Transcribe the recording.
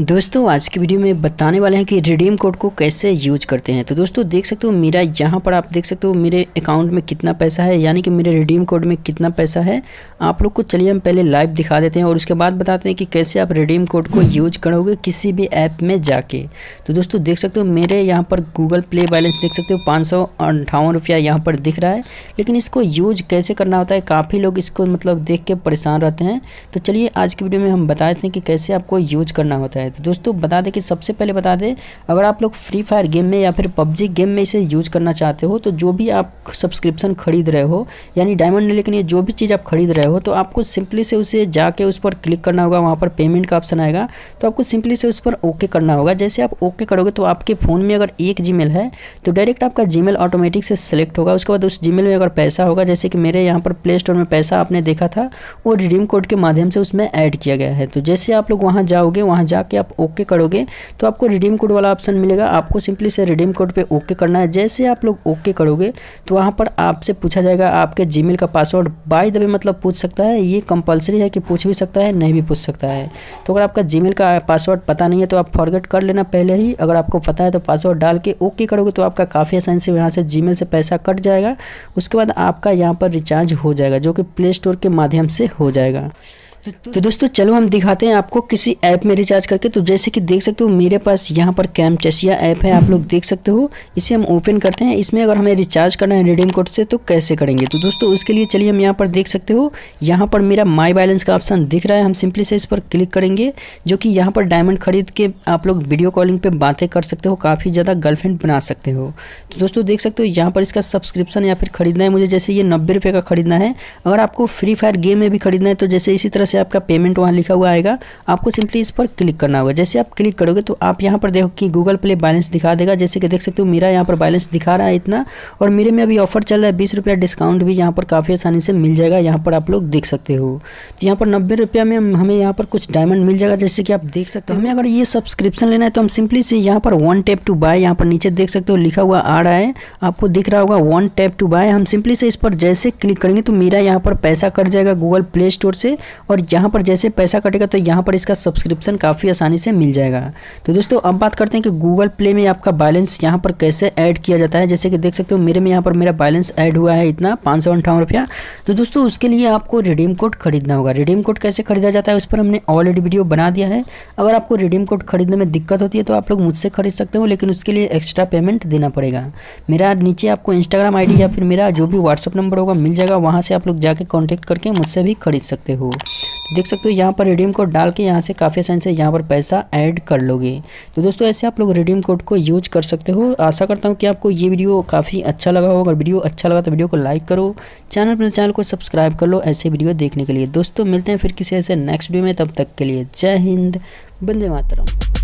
दोस्तों आज की वीडियो में बताने वाले हैं कि रिडीम कोड को कैसे यूज करते हैं तो दोस्तों देख सकते हो मेरा यहाँ पर आप देख सकते हो मेरे अकाउंट में कितना पैसा है यानी कि मेरे रिडीम कोड में कितना पैसा है आप लोग को चलिए हम पहले लाइव दिखा देते हैं और उसके बाद बताते हैं कि कैसे आप रिडीम कोड को यूज करोगे किसी भी ऐप में जाके तो दोस्तों देख सकते हो मेरे यहाँ पर गूगल प्ले बैलेंस देख सकते हो पाँच सौ अंठावन रुपया यहाँ पर दिख रहा है लेकिन इसको यूज कैसे करना होता है काफ़ी लोग इसको मतलब देख के परेशान रहते हैं तो चलिए आज की वीडियो में हम बता देते हैं कि कैसे आपको यूज करना होता है है तो दोस्तों बता दें कि सबसे पहले बता दें अगर आप लोग फ्री फायर गेम में या फिर पबजी गेम में इसे यूज़ करना चाहते हो तो जो भी आप सब्सक्रिप्शन खरीद रहे हो यानी डायमंड लेकिन ये जो भी चीज़ आप खरीद रहे हो तो आपको सिंपली से उसे जाके उस पर क्लिक करना होगा वहाँ पर पेमेंट का ऑप्शन आएगा तो आपको सिंपली से उस पर ओके करना होगा जैसे आप ओके करोगे तो आपके फ़ोन में अगर एक जी है तो डायरेक्ट आपका जी ऑटोमेटिक से सेलेक्ट होगा उसके बाद उस जी में अगर पैसा होगा जैसे कि मेरे यहाँ पर प्ले स्टोर में पैसा आपने देखा था वो रिडीम कोड के माध्यम से उसमें ऐड किया गया है तो जैसे आप लोग वहाँ जाओगे वहाँ जाके आप ओके करोगे तो आपको रिडीम कोड वाला ऑप्शन मिलेगा आपको सिंपली से रिडीम कोड पे ओके करना है जैसे आप लोग ओके करोगे तो वहाँ पर आपसे पूछा जाएगा आपके जीमेल का पासवर्ड बाय द वे मतलब पूछ सकता है ये कंपलसरी है कि पूछ भी सकता है नहीं भी पूछ सकता है तो अगर आपका जीमेल का पासवर्ड पता नहीं है तो आप फॉरगेट कर लेना पहले ही अगर आपको पता है तो पासवर्ड डाल के ओके करोगे तो आपका काफ़ी आसानी से यहाँ से जी से पैसा कट जाएगा उसके बाद आपका यहाँ पर रिचार्ज हो जाएगा जो कि प्ले स्टोर के माध्यम से हो जाएगा तो, तो, तो दोस्तों चलो हम दिखाते हैं आपको किसी ऐप में रिचार्ज करके तो जैसे कि देख सकते हो मेरे पास यहाँ पर कैम चेसिया ऐप है आप लोग देख सकते हो इसे हम ओपन करते हैं इसमें अगर हमें रिचार्ज करना है रिडीम कोड से तो कैसे करेंगे तो दोस्तों उसके लिए चलिए हम यहाँ पर देख सकते हो यहाँ पर मेरा माई बैलेंस का ऑप्शन दिख रहा है हम सिंपली से इस पर क्लिक करेंगे जो कि यहाँ पर डायमंड खरीद के आप लोग वीडियो कॉलिंग पर बातें कर सकते हो काफ़ी ज़्यादा गर्लफ्रेंड बना सकते हो तो दोस्तों देख सकते हो यहाँ पर इसका सब्सक्रिप्शन या फिर खरीदना है मुझे जैसे ये नब्बे का खरीदना है अगर आपको फ्री फायर गेम में भी खरीदना है तो जैसे इसी तरह से आपका पेमेंट वहाँ लिखा हुआ आएगा आपको सिंपली इस पर क्लिक करना होगा जैसे आप क्लिक करोगे तो आप यहाँ पर देखो कि गूगल प्ले बैलेंस दिखा देगा जैसे कि देख सकते हो मेरा यहाँ पर बैलेंस दिखा रहा है इतना और मेरे में अभी ऑफर चल रहा है बीस रुपया डिस्काउंट भी यहाँ पर काफ़ी आसानी से मिल जाएगा यहाँ पर आप लोग देख सकते हो तो यहाँ पर नब्बे रुपया में हमें यहाँ पर कुछ डायमंड मिल जाएगा जैसे कि आप देख सकते हो हमें अगर ये सब्सक्रिप्शन लेना है तो हम सिंपली से यहाँ पर वन टैप टू बाय यहाँ पर नीचे देख सकते हो लिखा हुआ आ रहा है आपको दिख रहा होगा वन टैप टू बाय हम सिंपली से इस पर जैसे क्लिक करेंगे तो मेरा यहाँ पर पैसा कट जाएगा गूगल प्ले स्टोर से और और यहाँ पर जैसे पैसा कटेगा तो यहाँ पर इसका सब्सक्रिप्शन काफ़ी आसानी से मिल जाएगा तो दोस्तों अब बात करते हैं कि गूगल प्ले में आपका बैलेंस यहाँ पर कैसे ऐड किया जाता है जैसे कि देख सकते हो मेरे में यहाँ पर मेरा बैलेंस ऐड हुआ है इतना पाँच सौ रुपया तो दोस्तों उसके लिए आपको रिडीम कोड खरीदना होगा रिडीम कोड कैसे खरीदा जाता है उस पर हमने ऑलरेडी वीडियो बना दिया है अगर आपको रिडीम कोड खरीदने में दिक्कत होती है तो आप लोग मुझसे खरीद सकते हो लेकिन उसके लिए एक्स्ट्रा पेमेंट देना पड़ेगा मेरा नीचे आपको इंस्टाग्राम आईडी या फिर मेरा जो भी व्हाट्सअप नंबर होगा मिल जाएगा वहाँ से आप लोग जाके कॉन्टैक्ट करके मुझसे भी खरीद सकते हो देख सकते हो यहाँ पर रिडीम कोड डाल के यहाँ से काफ़ी आसान से यहाँ पर पैसा ऐड कर लोगे तो दोस्तों ऐसे आप लोग रिडीम कोड को यूज कर सकते हो आशा करता हूँ कि आपको ये वीडियो काफ़ी अच्छा लगा होगा अगर वीडियो अच्छा लगा तो वीडियो को लाइक करो चैनल अपने चैनल को सब्सक्राइब कर लो ऐसे वीडियो देखने के लिए दोस्तों मिलते हैं फिर किसी ऐसे नेक्स्ट वीडियो में तब तक के लिए जय हिंद बंदे मातरम